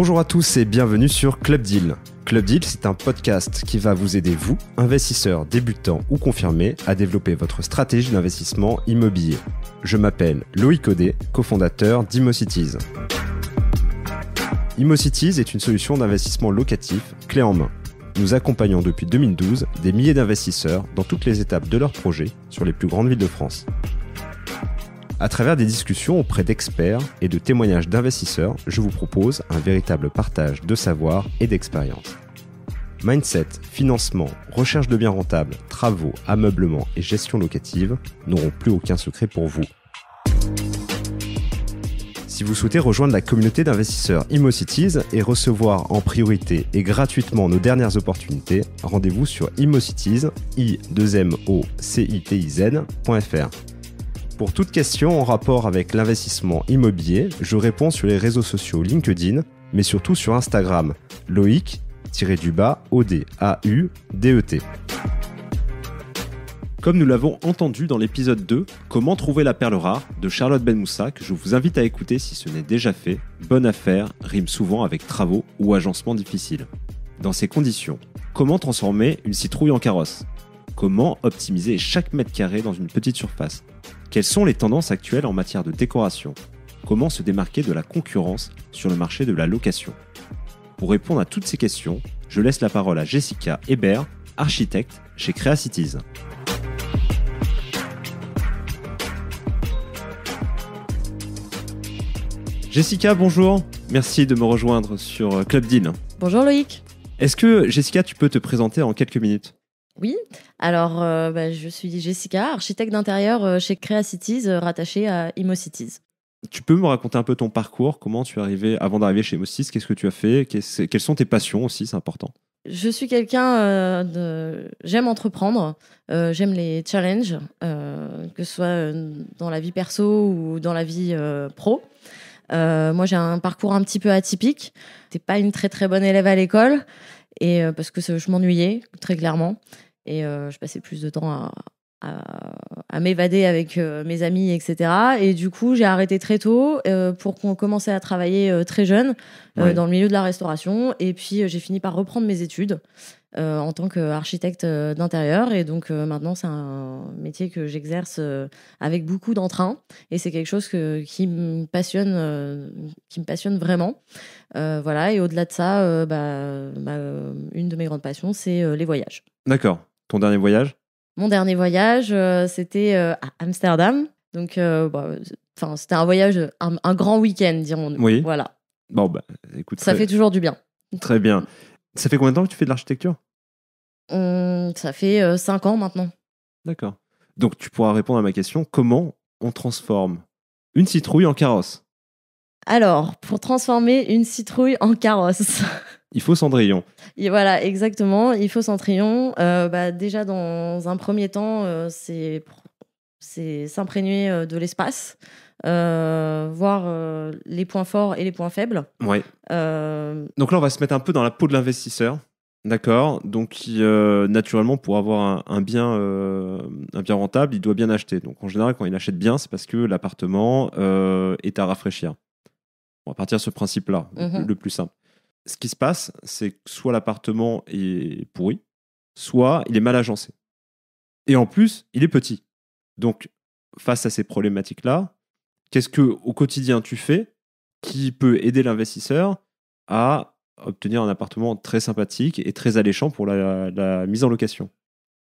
Bonjour à tous et bienvenue sur Club Deal. Club Deal, c'est un podcast qui va vous aider, vous, investisseurs débutants ou confirmés, à développer votre stratégie d'investissement immobilier. Je m'appelle Loïc Codet, cofondateur d'Immocities. Immocities est une solution d'investissement locatif clé en main. Nous accompagnons depuis 2012 des milliers d'investisseurs dans toutes les étapes de leur projet sur les plus grandes villes de France. À travers des discussions auprès d'experts et de témoignages d'investisseurs, je vous propose un véritable partage de savoir et d'expérience. Mindset, financement, recherche de biens rentables, travaux, ameublement et gestion locative n'auront plus aucun secret pour vous. Si vous souhaitez rejoindre la communauté d'investisseurs ImmoCities et recevoir en priorité et gratuitement nos dernières opportunités, rendez-vous sur immocities, i 2 pour toute question en rapport avec l'investissement immobilier, je réponds sur les réseaux sociaux LinkedIn, mais surtout sur Instagram, loïc du a e Comme nous l'avons entendu dans l'épisode 2, Comment trouver la perle rare de Charlotte Benmoussa, que je vous invite à écouter si ce n'est déjà fait, bonne affaire rime souvent avec travaux ou agencement difficiles. Dans ces conditions, comment transformer une citrouille en carrosse Comment optimiser chaque mètre carré dans une petite surface quelles sont les tendances actuelles en matière de décoration Comment se démarquer de la concurrence sur le marché de la location Pour répondre à toutes ces questions, je laisse la parole à Jessica Hébert, architecte chez Creacities. Jessica, bonjour. Merci de me rejoindre sur euh, Club Dean. Bonjour Loïc. Est-ce que Jessica, tu peux te présenter en quelques minutes oui, alors euh, bah, je suis Jessica, architecte d'intérieur euh, chez Cities, euh, rattachée à Cities. Tu peux me raconter un peu ton parcours, comment tu es arrivé avant d'arriver chez Cities, qu'est-ce que tu as fait, quelles sont tes passions aussi, c'est important je suis quelqu'un de. J'aime entreprendre, j'aime les challenges, que ce soit dans la vie perso ou dans la vie pro. moi, j'ai un parcours un petit peu atypique. n'étais pas une très très bonne élève à l'école, et parce que je m'ennuyais très clairement. Et euh, je passais plus de temps à, à, m'évader avec euh, mes amis, etc. Et du coup, j'ai arrêté très tôt euh, pour qu'on à travailler très jeune dans le milieu de la restauration. Et puis, j'ai fini par reprendre mes études. en tant qu'architecte d'intérieur. Et donc maintenant, c'est un métier que j'exerce avec beaucoup d'entrain. Et c'est quelque chose que, qui me passionne, qui me passionne vraiment. voilà. Et au-delà de ça, bah, une de mes grandes passions, c'est les voyages. D'accord. Ton dernier voyage Mon dernier voyage, euh, c'était euh, à Amsterdam. Donc, euh, bah, c'était un voyage, un, grand week-end, dirons-nous. Oui. Voilà. Bon, bah, écoute. Ça fait toujours du bien. Très bien. Ça fait combien de temps que tu fais de l'architecture hum, Ça fait 5 ans maintenant. D'accord. Donc tu pourras répondre à ma question, comment on transforme une citrouille en carrosse Alors, pour transformer une citrouille en carrosse, il faut Cendrillon. Et voilà, exactement, il faut Cendrillon. Euh, bah, déjà, dans un premier temps, euh, c'est s'imprégner euh, de l'espace, voir les points forts et les points faibles. Ouais. Donc là, on va se mettre un peu dans la peau de l'investisseur. D'accord, donc naturellement pour avoir un, bien, un bien rentable, il doit bien acheter. Donc en général, quand il achète bien, c'est parce que l'appartement est à rafraîchir. On va partir de ce principe-là, mhm. le plus simple ce qui se passe, c'est que soit l'appartement est pourri, soit il est mal agencé. Et en plus, il est petit. Donc, face à ces problématiques-là, qu'est-ce que au quotidien tu fais qui peut aider l'investisseur à obtenir un appartement très sympathique et très alléchant pour la, mise en location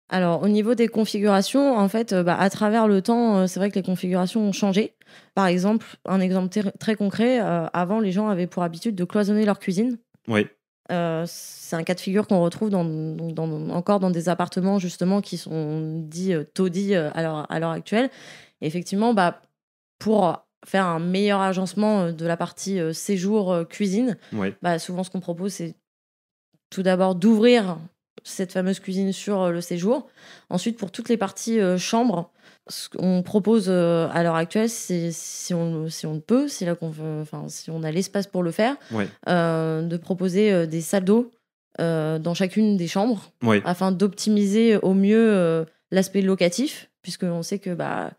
alors, au niveau des configurations, en fait, euh, bah, à travers le temps, euh, c'est vrai que les configurations ont changé. Par exemple, un exemple très concret, euh, avant, les gens avaient pour habitude de cloisonner leur cuisine oui. Euh, c'est un cas de figure qu'on retrouve encore dans des appartements justement qui sont dits euh, taudis euh, à l'heure actuelle. effectivement, bah, pour faire un meilleur agencement de la partie séjour cuisine, bah, souvent ce qu'on propose c'est tout d'abord d'ouvrir cette fameuse cuisine sur euh, le séjour. Ensuite, pour toutes les parties euh, chambres, ce qu'on propose euh, à l'heure actuelle, c'est si on, si on peut, si, là on, enfin, si on a l'espace pour le faire, de proposer des salles d'eau dans chacune des chambres afin d'optimiser au mieux l'aspect locatif, puisque on sait que bah,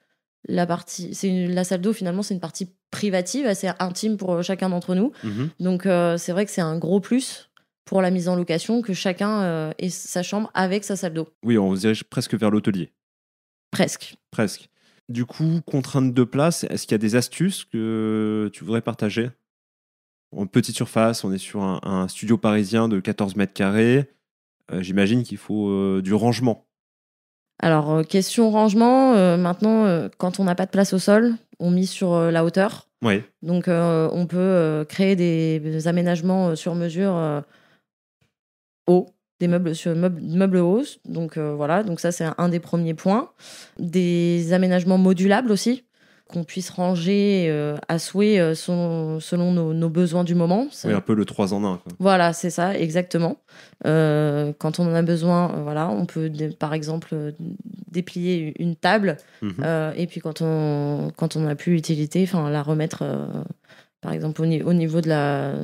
la, partie, c'est la salle d'eau, finalement, c'est une partie privative, assez intime pour chacun d'entre nous. Mmh Donc, c'est vrai que c'est un gros plus pour la mise en location, que chacun euh, ait sa chambre avec sa salle d'eau. Oui, on se dirige presque vers l'hôtelier. Presque. Presque. Du coup, contrainte de place, est-ce qu'il y a des astuces que tu voudrais partager En petite surface, on est sur un, studio parisien de 14 mètres carrés. Euh, j'imagine qu'il faut euh, du rangement. Alors, question rangement, maintenant, quand on n'a pas de place au sol, on mise sur la hauteur. Oui. Donc, on peut créer des, aménagements sur mesure haut des meubles sur Donc euh, voilà, donc ça c'est un des premiers points. Des aménagements modulables aussi qu'on puisse ranger euh, à souhait euh, selon, nos, besoins du moment. Oui, un peu le 3 en 1. Voilà, c'est ça, exactement. quand on en a besoin, voilà, on peut par exemple déplier une table mhm. et puis quand on quand on n'a plus l'utilité, enfin la remettre par exemple au, au niveau de la,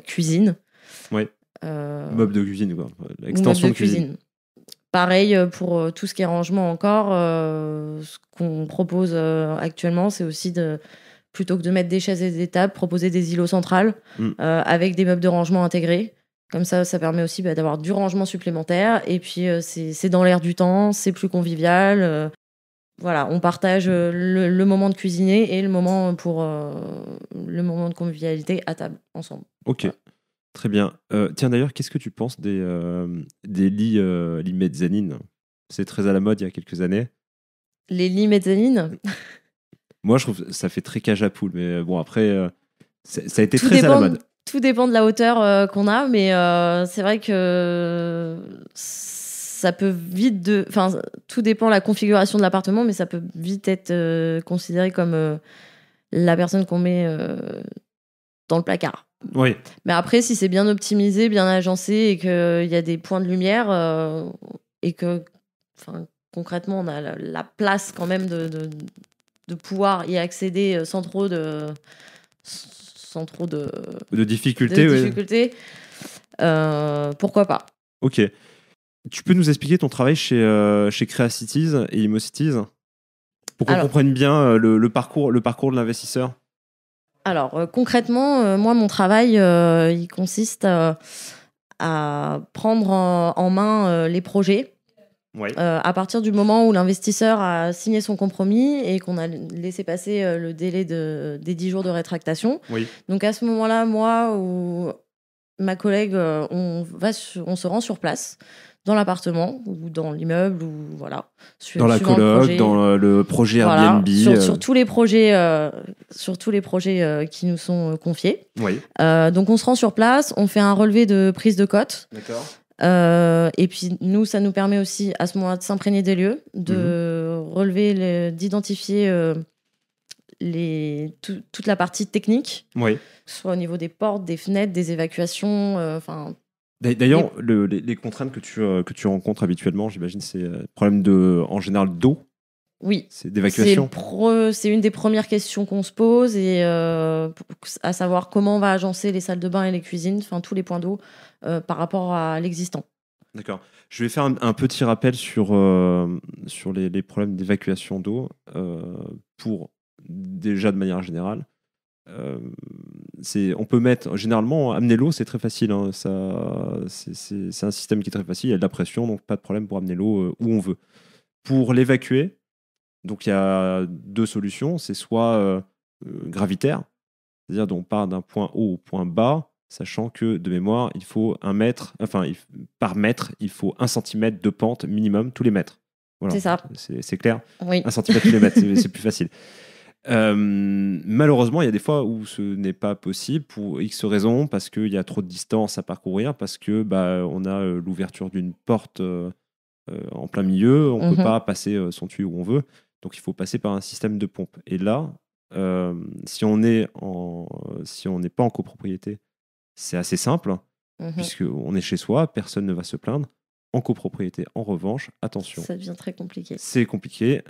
cuisine. Ouais. Euh, meuble de cuisine, quoi. Extension de cuisine. Pareil euh, pour euh, tout ce qui est rangement encore. ce qu'on propose actuellement, c'est aussi de plutôt que de mettre des chaises et des tables, proposer des îlots centrales mm. avec des meubles de rangement intégrés. Comme ça, ça permet aussi bah, d'avoir du rangement supplémentaire. Et puis, c'est dans l'air du temps, c'est plus convivial. voilà, on partage le, moment de cuisiner et le moment pour le moment de convivialité à table ensemble. Ok. Très bien. Euh, tiens d'ailleurs, qu'est-ce que tu penses des, euh, des lits, euh, lits C'est très à la mode il y a quelques années. Les lits mezzanines euh, Moi, je trouve que ça fait très cage à poule, mais bon, après, ça a été très à la mode. Tout dépend de la hauteur qu'on a, mais c'est vrai que ça peut vite de. Enfin, tout dépend de la configuration de l'appartement, mais ça peut vite être considéré comme la personne qu'on met dans le placard. Oui. Mais après, si c'est bien optimisé, bien agencé et qu'il euh, y a des points de lumière euh, et que concrètement, on a la, place quand même de, de, pouvoir y accéder euh, sans trop de. sans trop de. de difficultés. difficultés. pourquoi pas Ok. Tu peux nous expliquer ton travail chez, chez Creacities et Cities Pour qu'on comprenne bien le, parcours, le parcours de l'investisseur alors euh, concrètement, euh, moi mon travail, euh, il consiste à prendre en, main les projets. à partir du moment où l'investisseur a signé son compromis et qu'on a laissé passer le délai des 10 jours de rétractation. Donc à ce moment-là, moi ou ma collègue, on, va on se rend sur place dans l'appartement ou dans l'immeuble ou voilà. dans la coloc, dans euh, le projet Airbnb. Euh. sur, tous les projets, euh, sur tous les projets qui nous sont confiés. Oui. donc on se rend sur place, on fait un relevé de prise de cote. D'accord. et puis nous, ça nous permet aussi à ce moment-là de s'imprégner des lieux, de mhm. relever, d'identifier euh, toute la partie technique, oui. soit au niveau des portes, des fenêtres, des évacuations, enfin D'ailleurs, les, contraintes euh, que tu, rencontres habituellement, j'imagine, c'est euh, problème de, en général d'eau. Oui. C'est une des premières questions qu'on se pose et euh, à savoir comment on va agencer les salles de bain et les cuisines, enfin tous les points d'eau par rapport à l'existant. D'accord. Je vais faire un, petit rappel sur, les, les problèmes d'évacuation d'eau pour déjà de manière générale euh, on peut mettre, généralement, amener l'eau, c'est très facile. Hein. c'est un système qui est très facile. Il y a de la pression, donc pas de problème pour amener l'eau euh, où on veut. Pour l'évacuer, donc il y a deux solutions. C'est soit euh, gravitaire, c'est-à-dire on part d'un point haut au point bas, sachant que de mémoire, il faut un mètre, enfin par mètre, il faut un centimètre de pente minimum tous les mètres. Voilà. C'est C'est clair. Oui. Un centimètre tous les mètres, c'est plus facile. Euh, malheureusement, il y a des fois où ce n'est pas possible pour X raison, parce qu'il y a trop de distance à parcourir, parce que bah, on a euh, l'ouverture d'une porte euh, en plein milieu, on ne peut mhm. pas passer son tuyau où on veut, donc il faut passer par un système de pompe. Et là, si on n'est si pas en copropriété, c'est assez simple, hein, mhm. puisqu'on est chez soi, personne ne va se plaindre. En copropriété, en revanche, attention. Ça devient très compliqué. C'est compliqué.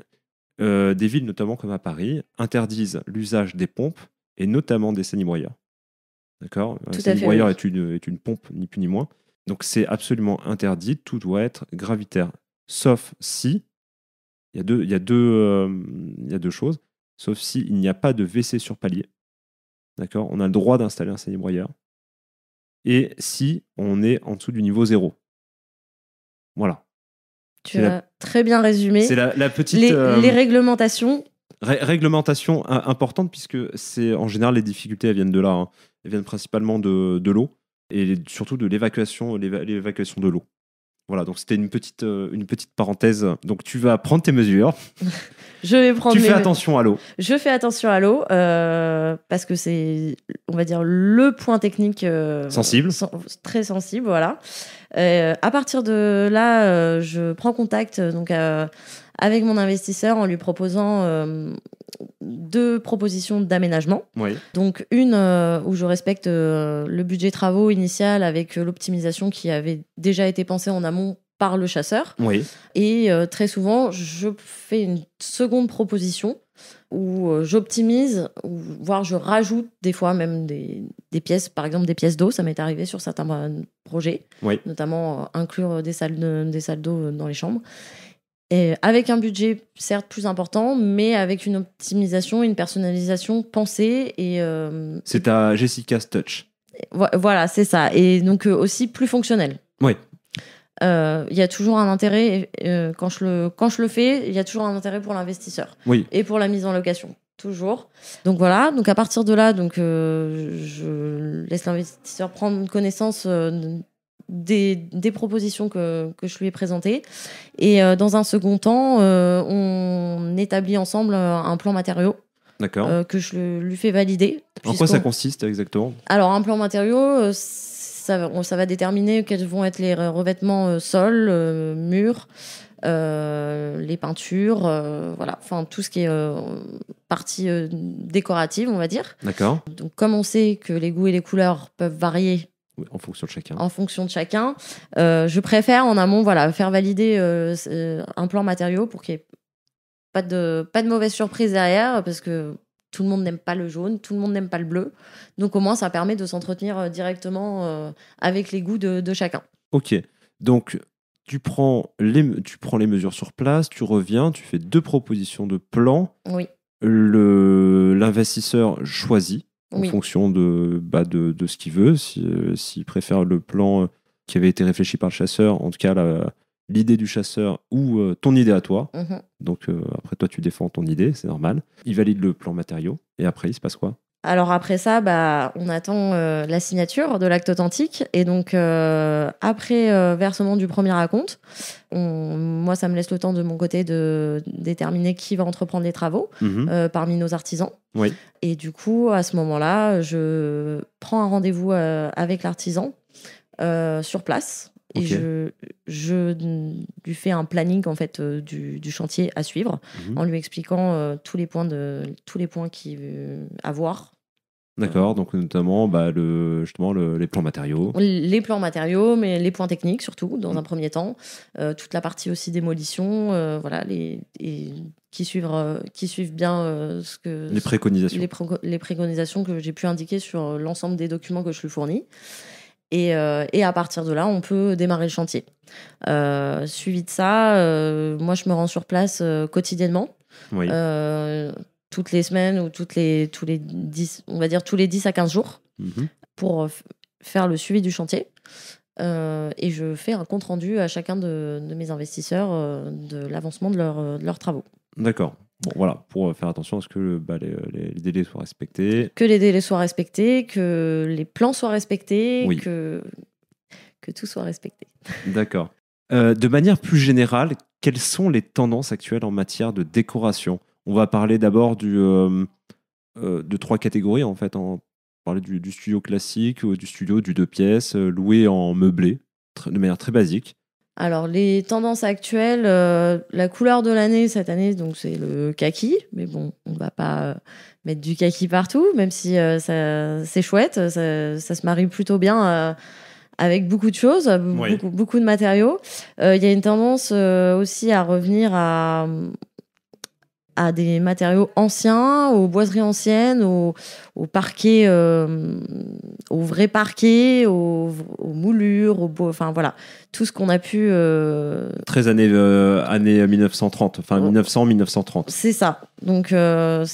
Euh, des villes, notamment comme à Paris, interdisent l'usage des pompes et notamment des sanibroyeurs. D'accord Un sanibroyeur est, une, est une pompe, ni plus ni moins. Donc c'est absolument interdit, tout doit être gravitaire. Sauf si, il y, a deux, euh, choses, sauf si n'y a pas de WC sur palier. D'accord On a le droit d'installer un sanibroyeur. Et si on est en dessous du niveau zéro. Voilà. Tu as très bien résumé. C'est la, petite. Les, euh, réglementations. réglementation importante, puisque c'est en général les difficultés, viennent de là. Hein. Elles viennent principalement de, de l'eau et surtout de l'évacuation, l'évacuation de l'eau. Voilà, donc c'était une petite, euh, une petite parenthèse. Donc tu vas prendre tes mesures. je vais prendre. Tu fais attention à l'eau. Je fais attention à l'eau euh, parce que c'est, on va dire, le point technique euh, sensible, très sensible, voilà. à partir de là, je prends contact donc avec mon investisseur en lui proposant deux propositions d'aménagement. Donc une euh, où je respecte euh, le budget travaux initial avec euh, l'optimisation qui avait déjà été pensée en amont par le chasseur. Oui. Et très souvent, je fais une seconde proposition où j'optimise, voire je rajoute des fois même des, pièces, par exemple des pièces d'eau, ça m'est arrivé sur certains projets, notamment inclure des salles d'eau dans les chambres avec un budget certes plus important, mais avec une optimisation, une personnalisation pensée. et. Euh, c'est à Jessica's touch. Voilà, c'est ça. Et donc euh, aussi plus fonctionnel. Oui. Euh, il y a toujours un intérêt, quand, je le, quand je le fais, il y a toujours un intérêt pour l'investisseur. Oui. Et pour la mise en location. Toujours. Donc voilà, donc à partir de là, donc, je laisse l'investisseur prendre connaissance des, propositions que, je lui ai présentées. Et euh, dans un second temps, euh, on établit ensemble un plan matériaux. Euh, que je lui fais valider. En quoi ça consiste exactement Alors, un plan matériaux, ça, va déterminer quels vont être les revêtements sol, mur, les peintures, voilà, enfin tout ce qui est partie décorative, on va dire. D'accord. Donc, comme on sait que les goûts et les couleurs peuvent varier en fonction de chacun. En fonction de chacun. Euh, je préfère en amont voilà, faire valider euh, euh, un plan matériau pour qu'il n'y ait pas de, pas de mauvaise surprise derrière, parce que tout le monde n'aime pas le jaune, tout le monde n'aime pas le bleu. Donc au moins, ça permet de s'entretenir directement avec les goûts de, chacun. Ok, donc tu prends, les, tu prends les mesures sur place, tu reviens, tu fais deux propositions de plan. Oui. L'investisseur choisit en fonction de, bah, de, ce qu'il veut. Euh, s'il préfère le plan euh, qui avait été réfléchi par le chasseur, en tout cas l'idée du chasseur ou euh, ton idée à toi. Mmh Donc après toi tu défends ton idée, c'est normal. Il valide le plan matériau et après il se passe quoi alors après ça, bah, on attend euh, la signature de l'acte authentique. Et donc, euh, après euh, versement du premier raconte, moi, ça me laisse le temps de mon côté de déterminer qui va entreprendre les travaux mhm. parmi nos artisans. Et du coup, à ce moment-là, je prends un rendez-vous avec l'artisan sur place et je, lui fais un planning en fait euh, du, chantier à suivre mhm. en lui expliquant euh, tous les points de tous les points qui à voir. D'accord, donc notamment bah, le, justement les plans matériaux. Les plans matériaux, mais les points techniques surtout, dans mhm. un premier temps. Euh, toute la partie aussi démolition, voilà, et qui suivent, qui suivent bien ce que. Les préconisations. les préconisations que j'ai pu indiquer sur l'ensemble des documents que je lui fournis. Euh, et, à partir de là, on peut démarrer le chantier. Euh, suivi de ça, euh, moi, je me rends sur place quotidiennement. toutes les semaines ou toutes les, tous les 10, on va dire tous les 10 à 15 jours mhm. pour faire le suivi du chantier. et je fais un compte rendu à chacun de, mes investisseurs de l'avancement de leurs travaux. D'accord voilà, pour euh, faire attention à ce que euh, bah, euh, les, délais soient respectés. Que les délais soient respectés, que les plans soient respectés, que, que tout soit respecté. D'accord. de manière plus générale, quelles sont les tendances actuelles en matière de décoration On va parler d'abord du, de trois catégories en fait. On va parler du, du studio classique, du studio du deux pièces, loué en meublé, de manière très basique. Alors, les tendances actuelles, euh, la couleur de l'année cette année, donc c'est le kaki, mais bon, on va pas euh, mettre du kaki partout, même si euh, c'est chouette, ça, se marie plutôt bien avec beaucoup de choses, beaucoup, de matériaux. Il y a une tendance aussi à revenir à, à des matériaux anciens, aux boiseries anciennes, aux, parquet, parquets, euh, aux vrais parquets, aux, moulures, enfin voilà, tout ce qu'on a pu. Euh... 13 années, 1930, euh, enfin 1900-1930. C'est ça. Donc, euh,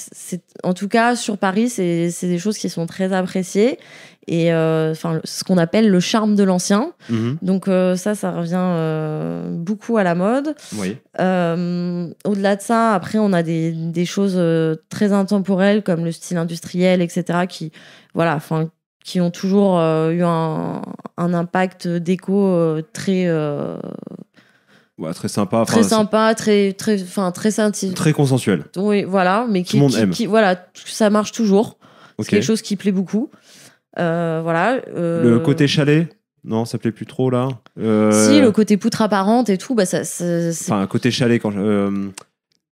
en tout cas, sur Paris, c'est des choses qui sont très appréciées. Et euh, enfin, ce qu'on appelle le charme de l'ancien. Mhm. Donc, euh, ça, ça revient beaucoup à la mode. Oui. Au-delà de ça, après, on a des, choses très intemporelles comme le style industriel, etc., qui, voilà, enfin, qui ont toujours eu un, un impact déco très bah, très sympa. Très sympa, très très très Très consensuel. Oui, voilà, mais qui, qui, aime. voilà, ça marche toujours. C'est quelque chose qui plaît beaucoup. Euh, voilà. Euh, le côté chalet. Non, ça plaît plus trop là. Euh, si le côté poutre apparente et tout, bah ça. enfin, côté chalet quand.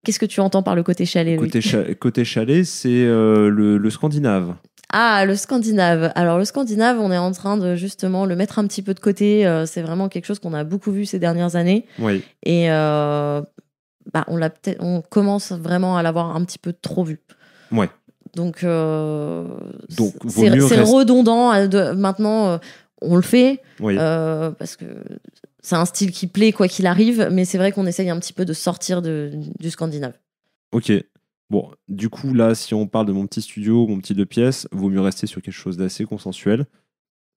Qu'est-ce que tu entends par le côté chalet Côté, côté chalet, c'est le scandinave. Ah, le scandinave. Alors le scandinave, on est en train de justement le mettre un petit peu de côté. Euh, c'est vraiment quelque chose qu'on a beaucoup vu ces dernières années. Oui. Et euh, bah, on, l'a on commence vraiment à l'avoir un petit peu trop vu. Oui. Donc, euh, Donc c'est redondant. maintenant, on le fait oui. parce que c'est un style qui plaît quoi qu'il arrive. Mais c'est vrai qu'on essaye un petit peu de sortir de, du scandinave. Ok. Bon, du coup, là, si on parle de mon petit studio, mon petit deux pièces, vaut mieux rester sur quelque chose d'assez consensuel.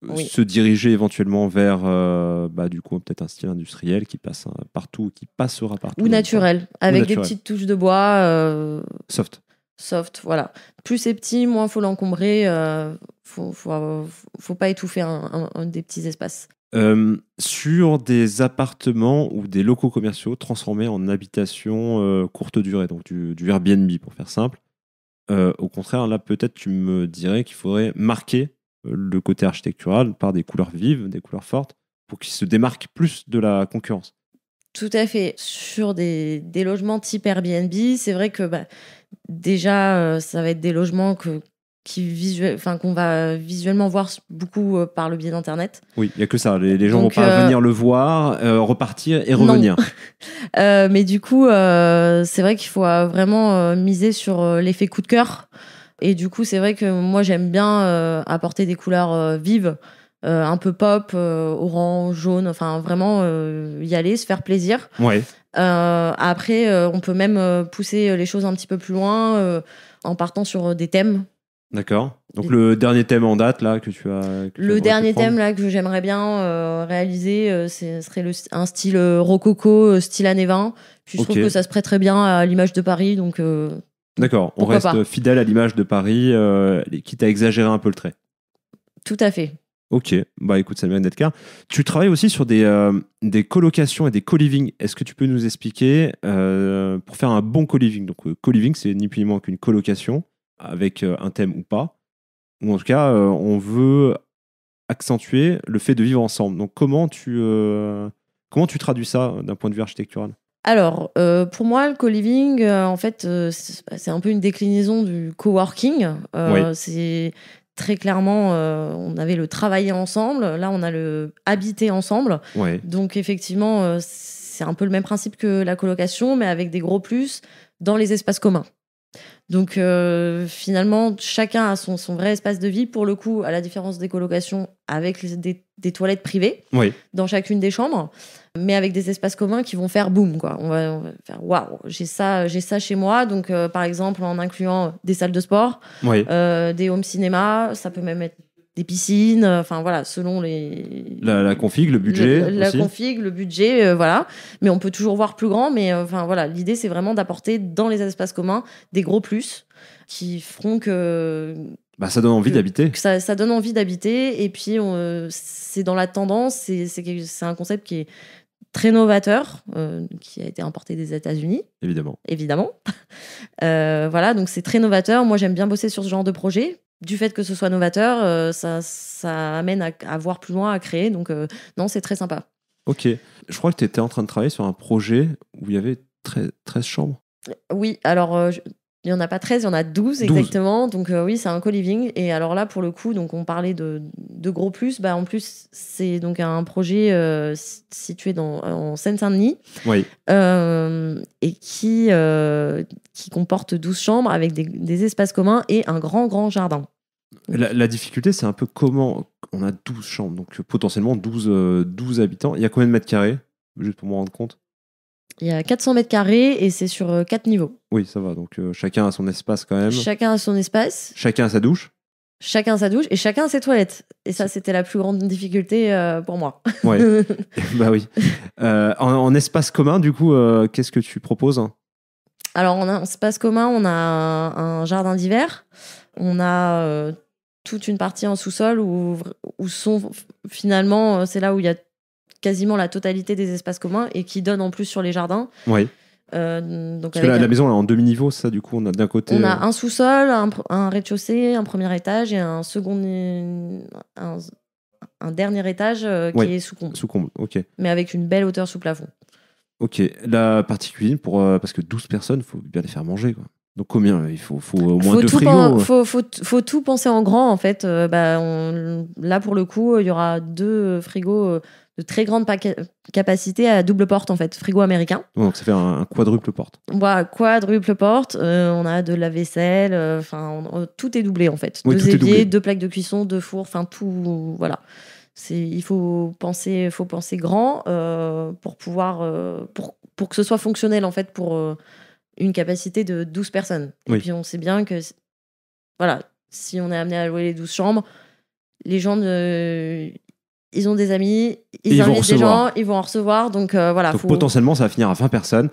Euh, se diriger éventuellement vers, euh, bah, du coup, peut-être un style industriel qui passe hein, partout, qui passera partout. Ou naturel, avec des petites touches de bois. Euh, soft. Soft, voilà. Plus c'est petit, moins faut l'encombrer. faut, faut, pas étouffer un des petits espaces. Euh, sur des appartements ou des locaux commerciaux transformés en habitations euh, courte durée, donc du, Airbnb pour faire simple. Euh, au contraire, là peut-être tu me dirais qu'il faudrait marquer le côté architectural par des couleurs vives, des couleurs fortes, pour qu'il se démarque plus de la concurrence. Tout à fait. Sur des, logements type Airbnb, c'est vrai que bah, déjà, ça va être des logements que, qui visuel, enfin qu'on va visuellement voir beaucoup euh, par le biais d'internet. Oui, il y a que ça. Les, gens vont pas euh, venir le voir, euh, repartir et revenir. mais du coup, c'est vrai qu'il faut vraiment miser sur l'effet coup de cœur. Et du coup, c'est vrai que moi j'aime bien apporter des couleurs vives, un peu pop, orange, jaune. Enfin, vraiment y aller, se faire plaisir. après, on peut même pousser les choses un petit peu plus loin en partant sur des thèmes D'accord. Donc le dernier thème en date là que tu as. le dernier thème là que j'aimerais bien euh, réaliser, euh, ce serait un style euh, rococo, style années 20. je trouve que ça se prêterait bien à l'image de Paris, donc. D'accord. On reste fidèle à l'image de Paris, quitte à exagérer un peu le trait. Tout à fait. Ok, bah écoute, ça vient d'être clair. Tu travailles aussi sur des, des colocations et des co-living. Est-ce que tu peux nous expliquer pour faire un bon co-living Donc, co-living, c'est ni plus ni moins qu'une colocation avec euh, un thème ou pas. Ou en tout cas, euh, on veut accentuer le fait de vivre ensemble. Donc comment tu, euh, comment tu traduis ça d'un point de vue architectural alors, pour moi, le co-living, en fait, c'est un peu une déclinaison du co-working. C'est très clairement, on avait le travailler ensemble, là, on a le habiter ensemble. Donc, effectivement, c'est un peu le même principe que la colocation, mais avec des gros plus dans les espaces communs. Donc euh, finalement, chacun a son, son, vrai espace de vie, pour le coup, à la différence des colocations, avec des, toilettes privées dans chacune des chambres, mais avec des espaces communs qui vont faire boum. Quoi. On, va, faire waouh, j'ai ça, j'ai ça chez moi. Donc euh, par exemple, en incluant des salles de sport, euh, des home cinéma, ça peut même être des piscines, euh, enfin voilà, selon les la, config, le budget, la config, le budget, euh, voilà. Mais on peut toujours voir plus grand, mais euh, enfin voilà, l'idée c'est vraiment d'apporter dans les espaces communs des gros plus qui feront que bah, ça donne envie d'habiter. Ça, ça, donne envie d'habiter. Et puis, c'est dans la tendance. C'est un concept qui est très novateur, qui a été importé des États-Unis. Évidemment. Évidemment. voilà, donc c'est très novateur. Moi, j'aime bien bosser sur ce genre de projet du fait que ce soit novateur, euh, ça, amène à, voir plus loin, à créer. Donc, euh, non, c'est très sympa. Ok. Je crois que tu étais en train de travailler sur un projet où il y avait 13, chambres. Oui, alors euh, il n'y en a pas 13, il y en a 12, exactement. Donc euh, oui, c'est un co-living. Et alors là, pour le coup, donc on parlait de, gros plus. Bah, en plus, c'est donc un projet euh, situé dans, en Seine-Saint-Denis oui. Euh, et qui, qui comporte 12 chambres avec des, espaces communs et un grand, grand jardin. La, difficulté, c'est un peu comment on a 12 chambres, donc potentiellement 12, 12 habitants. Il y a combien de mètres carrés, juste pour me rendre compte il y a 400 mètres carrés et c'est sur euh, quatre niveaux. Oui, ça va. Donc euh, chacun a son espace quand même. Chacun a son espace. Chacun a sa douche. Chacun a sa douche et chacun a ses toilettes. Et ça, c'était la plus grande difficulté euh, pour moi. Oui, bah oui. en, espace commun, du coup, qu'est-ce que tu proposes hein Alors, en espace commun, on a un, jardin d'hiver. On a toute une partie en sous-sol où, où sont finalement, c'est là où il y a quasiment la totalité des espaces communs et qui donne en plus sur les jardins. Oui. Euh, donc Parce que la, maison est en demi-niveau, ça du coup on a d'un côté. On a euh, un sous-sol, un, rez-de-chaussée, un premier étage et un second, un, dernier étage euh, qui est sous comble. Sous comble, ok. Mais avec une belle hauteur sous plafond. Ok, la partie cuisine pour parce que 12 personnes, il faut bien les faire manger quoi. Donc combien Il faut, faut au moins faut deux frigos. Faut, tout penser en grand en fait. Bah, là pour le coup, il y aura deux frigos de très grande capacité à double porte, en fait, frigo américain. donc ça fait un, quadruple porte. Voilà, quadruple porte. Euh, on a de la vaisselle, euh, enfin, euh, tout est doublé, en fait. deux éviers, deux plaques de cuisson, deux fours, enfin, tout. Voilà. Il faut penser, faut penser grand pour pouvoir. pour, que ce soit fonctionnel, en fait, pour une capacité de 12 personnes. Et puis, on sait bien que. Voilà, si on est amené à louer les 12 chambres, les gens, ne ils ont des amis, ils, invitent des gens, ils vont en recevoir. Donc euh, voilà. potentiellement, ça va finir à 20 personnes.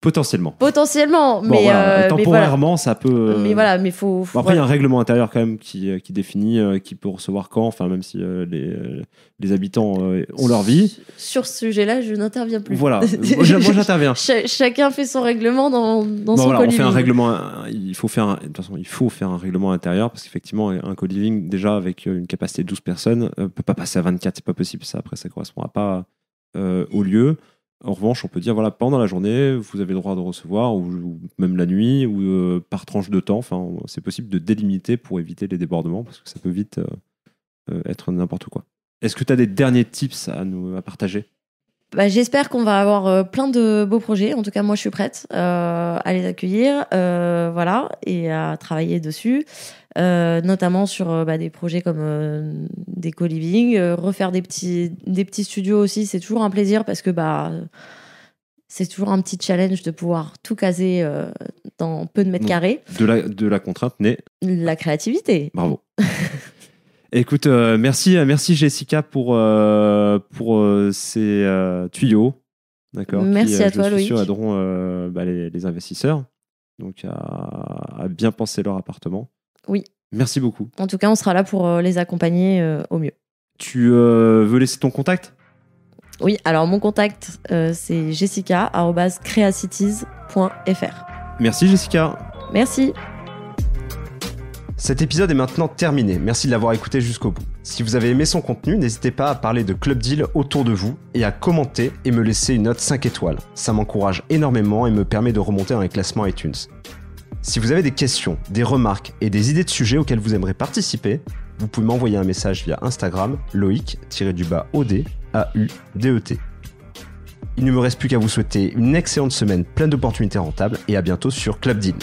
Potentiellement. Potentiellement, mais euh, temporairement, ça peut. Euh, mais voilà, mais faut. faut après, il y a un règlement intérieur quand même qui, euh, définit qui peut recevoir quand. Enfin, même si les, habitants ont leur vie. Sur ce sujet-là, je n'interviens plus. Voilà, moi j'interviens. chacun fait son règlement dans, bon, son voilà, on fait un règlement. Il faut faire. de toute façon, il faut faire un règlement intérieur parce qu'effectivement, un co-living déjà avec une capacité de 12 personnes ne peut pas passer à 24, c'est pas possible. Ça après, ça correspondra pas au lieu. En revanche, on peut dire, voilà, pendant la journée, vous avez le droit de recevoir, ou, même la nuit, ou euh, par tranche de temps. Enfin, c'est possible de délimiter pour éviter les débordements, parce que ça peut vite euh, euh, être n'importe quoi. Est-ce que tu as des derniers tips à nous à partager bah, j'espère qu'on va avoir euh, plein de beaux projets. En tout cas, moi, je suis prête euh, à les accueillir, euh, voilà, et à travailler dessus, notamment sur bah, des projets comme des co-living, refaire des petits, des petits studios aussi. C'est toujours un plaisir parce que bah, c'est toujours un petit challenge de pouvoir tout caser dans peu de mètres carrés. De la, de la contrainte naît la créativité. Bravo. Écoute, euh, merci, euh, merci Jessica pour, euh, pour ces tuyaux. D'accord. Merci à toi, suis Loïc. sûr aideront bah, les, investisseurs donc à, bien penser leur appartement. Oui. Merci beaucoup. En tout cas, on sera là pour les accompagner au mieux. Tu veux laisser ton contact oui, alors mon contact, c'est jessica.creacities.fr. Merci Jessica. Merci. Cet épisode est maintenant terminé, merci de l'avoir écouté jusqu'au bout. Si vous avez aimé son contenu, n'hésitez pas à parler de Club Deal autour de vous et à commenter et me laisser une note 5 étoiles. Ça m'encourage énormément et me permet de remonter dans les classements iTunes. Si vous avez des questions, des remarques et des idées de sujets auxquels vous aimerez participer, vous pouvez m'envoyer un message via Instagram loïc-od a u e Il ne me reste plus qu'à vous souhaiter une excellente semaine pleine d'opportunités rentables et à bientôt sur Club Deal.